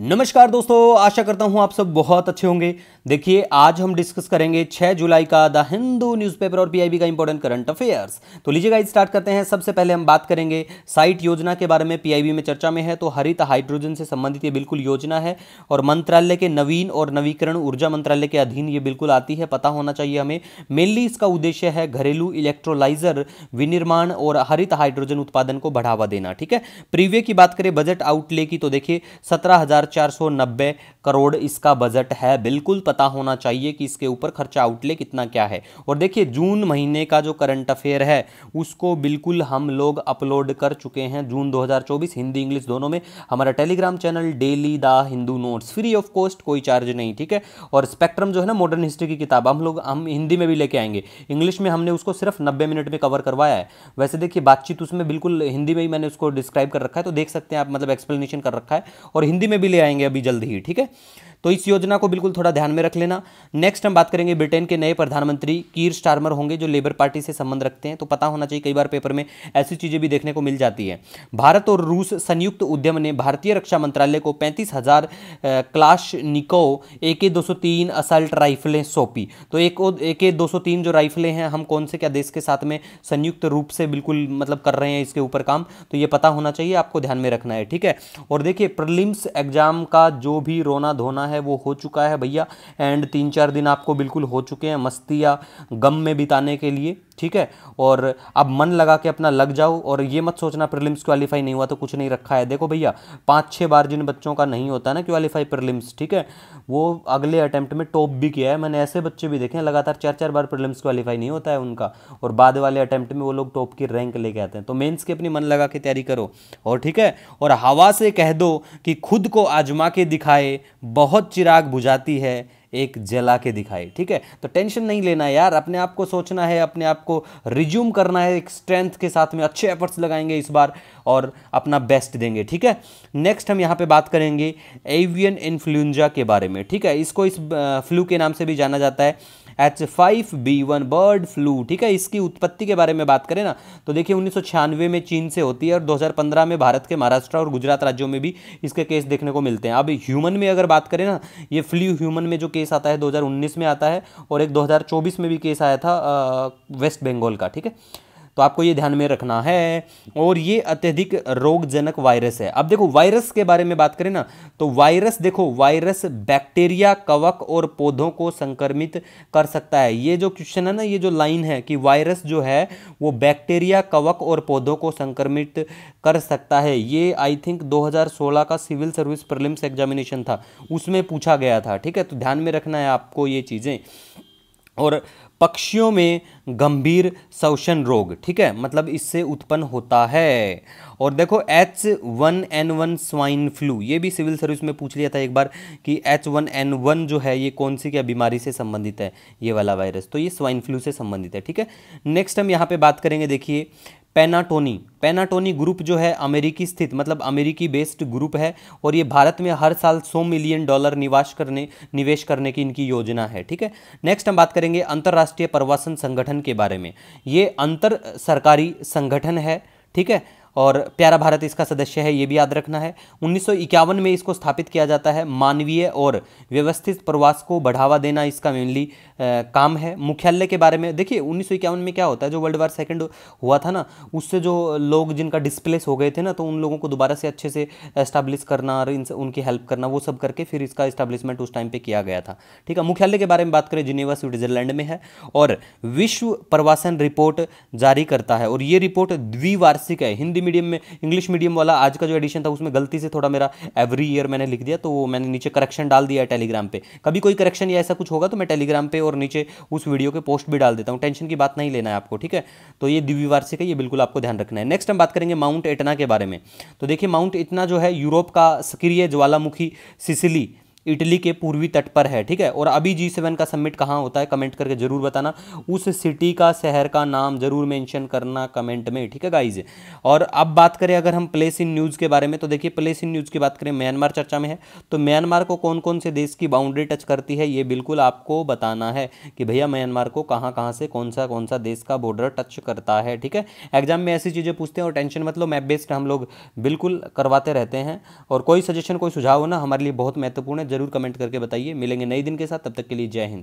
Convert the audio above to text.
नमस्कार दोस्तों आशा करता हूं आप सब बहुत अच्छे होंगे देखिए आज हम डिस्कस करेंगे 6 जुलाई का द हिंदू न्यूज़पेपर और पीआईबी का इंपॉर्टेंट करंट अफेयर्स तो लीजिए गाइस स्टार्ट करते हैं सबसे पहले हम बात करेंगे साइट योजना के बारे में पीआईबी में चर्चा में है तो हरित हाइड्रोजन से संबंधित ये बिल्कुल योजना है और मंत्रालय के नवीन और नवीकरण ऊर्जा मंत्रालय के अधीन ये बिल्कुल आती है पता होना चाहिए हमें मेनली इसका उद्देश्य है घरेलू इलेक्ट्रोलाइजर विनिर्माण और हरित हाइड्रोजन उत्पादन को बढ़ावा देना ठीक है प्रीव्य की बात करें बजट आउटले की तो देखिए सत्रह नब्बे करोड़ इसका बजट है बिल्कुल पता होना चाहिए कि इसके ऊपर खर्चा आउटले कितना क्या है और देखिए जून महीने का जो करंट अफेयर है उसको बिल्कुल हम लोग अपलोड कर चुके हैं जून 2024 हिंदी इंग्लिश दोनों में हमारा Telegram channel daily the Hindu notes free of cost कोई चार्ज नहीं ठीक है और स्पेक्ट्रम जो है ना मॉडर्न हिस्ट्री की किताब हम लोग हम हिंदी में भी लेके आएंगे इंग्लिश में हमने उसको सिर्फ नब्बे मिनट में कवर करवाया है वैसे देखिए बातचीत उसमें बिल्कुल हिंदी में ही मैंने उसको डिस्क्राइब कर रखा है तो देख सकते हैं आप मतलब एक्सप्लेनेशन कर रखा है और हिंदी में भी ले आएंगे अभी जल्द ही ठीक है तो इस योजना को बिल्कुल थोड़ा ध्यान में रख लेना नेक्स्ट हम बात करेंगे ब्रिटेन के नए प्रधानमंत्री कीर स्टार्मर होंगे जो लेबर पार्टी से संबंध रखते हैं तो पता होना चाहिए कई बार पेपर में ऐसी चीज़ें भी देखने को मिल जाती है भारत और रूस संयुक्त उद्यम ने भारतीय रक्षा मंत्रालय को पैंतीस हज़ार क्लाश निको ए के दो असल्ट राइफलें सौंपी तो एक ए के दो जो राइफलें हैं हम कौन से क्या देश के साथ में संयुक्त रूप से बिल्कुल मतलब कर रहे हैं इसके ऊपर काम तो ये पता होना चाहिए आपको ध्यान में रखना है ठीक है और देखिए प्रलिम्स एग्जाम का जो भी रोना धोना है है वो हो चुका है भैया एंड तीन चार दिन आपको बिल्कुल हो चुके हैं मस्ती या गम में बिताने के लिए ठीक है और अब मन लगा के अपना लग जाओ और ये मत सोचना प्रिलिम्स क्वालिफाई नहीं हुआ तो कुछ नहीं रखा है देखो भैया पाँच छः बार जिन बच्चों का नहीं होता ना क्वालिफाई प्रिलिम्स ठीक है वो अगले अटैम्प्ट में टॉप भी किया है मैंने ऐसे बच्चे भी देखे हैं लगातार चार चार बार प्रिलिम्स क्वालिफाई नहीं होता है उनका और बाद वाले अटैम्प्ट में वो लोग टॉप की रैंक लेके आते हैं तो मेन्स की अपनी मन लगा के तैयारी करो और ठीक है और हवा से कह दो कि खुद को आजमा के दिखाए बहुत चिराग बुझाती है एक जला के दिखाई ठीक है तो टेंशन नहीं लेना है यार अपने आप को सोचना है अपने आप को रिज्यूम करना है एक स्ट्रेंथ के साथ में अच्छे एफर्ट्स लगाएंगे इस बार और अपना बेस्ट देंगे ठीक है नेक्स्ट हम यहाँ पे बात करेंगे एवियन इन्फ्लुएंजा के बारे में ठीक है इसको इस फ्लू के नाम से भी जाना जाता है H five B one bird flu ठीक है इसकी उत्पत्ति के बारे में बात करें ना तो देखिए उन्नीस में चीन से होती है और 2015 में भारत के महाराष्ट्र और गुजरात राज्यों में भी इसके केस देखने को मिलते हैं अब ह्यूमन में अगर बात करें ना ये फ्लू ह्यूमन में जो केस आता है दो में आता है और एक दो में भी केस आया था आ, वेस्ट बंगाल का ठीक है तो आपको ये ध्यान में रखना है और ये अत्यधिक रोगजनक वायरस है अब देखो वायरस के बारे में बात करें ना तो वायरस देखो वायरस बैक्टीरिया कवक और पौधों को संक्रमित कर सकता है ये जो क्वेश्चन है ना ये जो लाइन है कि वायरस जो है वो बैक्टीरिया कवक और पौधों को संक्रमित कर सकता है ये आई थिंक 2016 का सिविल सर्विस प्रलिम्स एग्जामिनेशन था उसमें पूछा गया था ठीक है तो ध्यान में रखना है आपको ये चीज़ें और पक्षियों में गंभीर शोषण रोग ठीक है मतलब इससे उत्पन्न होता है और देखो H one N one swine flu ये भी सिविल सर्विस में पूछ लिया था एक बार कि एच वन एन वन जो है ये कौन सी क्या बीमारी से संबंधित है ये वाला वायरस तो ये स्वाइन फ्लू से संबंधित है ठीक है नेक्स्ट हम यहाँ पे बात करेंगे देखिए पेनाटोनी पेनाटोनी ग्रुप जो है अमेरिकी स्थित मतलब अमेरिकी बेस्ड ग्रुप है और ये भारत में हर साल 100 मिलियन डॉलर निवास करने निवेश करने की इनकी योजना है ठीक है नेक्स्ट हम बात करेंगे अंतर्राष्ट्रीय प्रवासन संगठन के बारे में ये अंतर सरकारी संगठन है ठीक है और प्यारा भारत इसका सदस्य है ये भी याद रखना है उन्नीस में इसको स्थापित किया जाता है मानवीय और व्यवस्थित प्रवास को बढ़ावा देना इसका मेनली काम है मुख्यालय के बारे में देखिए उन्नीस में क्या होता है जो वर्ल्ड वार सेकेंड हुआ था ना उससे जो लोग जिनका डिस्प्लेस हो गए थे ना तो उन लोगों को दोबारा से अच्छे से इस्टाब्लिश करना और उनकी हेल्प करना वो सब करके फिर इसका इस्टाब्लिशमेंट उस टाइम पर किया गया था ठीक है मुख्यालय के बारे में बात करें जिनेवा स्विट्जरलैंड में है और विश्व प्रवासन रिपोर्ट जारी करता है और ये रिपोर्ट द्विवार्षिक है हिंदी मीडियम में इंग्लिश मीडियम वाला आज का जो एडिशन था उसमें गलती से थोड़ा मेरा एवरी ईयर मैंने लिख दिया तो मैंने नीचे करेक्शन डाल दिया है टेलीग्राम पर कभी कोई करेक्शन या ऐसा कुछ होगा तो मैं टेलीग्राम पर और नीचे उस वीडियो के पोस्ट भी डाल देता हूँ टेंशन की बात नहीं लेना है आपको ठीक है तो ये द्विवार्षिक है ये बिल्कुल आपको ध्यान रखना है नेक्स्ट हम बात करेंगे माउंट एटना के बारे में तो देखिए माउंट इतना जो है यूरोप का सक्रिय ज्वालामुखी सिसिली इटली के पूर्वी तट पर है ठीक है और अभी जी सेवन का सबमिट कहाँ होता है कमेंट करके ज़रूर बताना उस सिटी का शहर का नाम ज़रूर मेंशन करना कमेंट में ठीक है गाइज और अब बात करें अगर हम प्लेस इन न्यूज़ के बारे में तो देखिए प्लेस इन न्यूज़ की बात करें म्यांमार चर्चा में है तो म्यांमार को कौन कौन से देश की बाउंड्री टच करती है ये बिल्कुल आपको बताना है कि भैया म्यांमार को कहाँ कहाँ से कौन सा कौन सा देश का बॉर्डर टच करता है ठीक है एग्जाम में ऐसी चीज़ें पूछते हैं और टेंशन मतलब मैप बेस्ड हम लोग बिल्कुल करवाते रहते हैं और कोई सजेशन कोई सुझाव हो ना हमारे लिए बहुत महत्वपूर्ण है ज़रूर कमेंट करके बताइए मिलेंगे नए दिन के साथ तब तक के लिए जय हिंद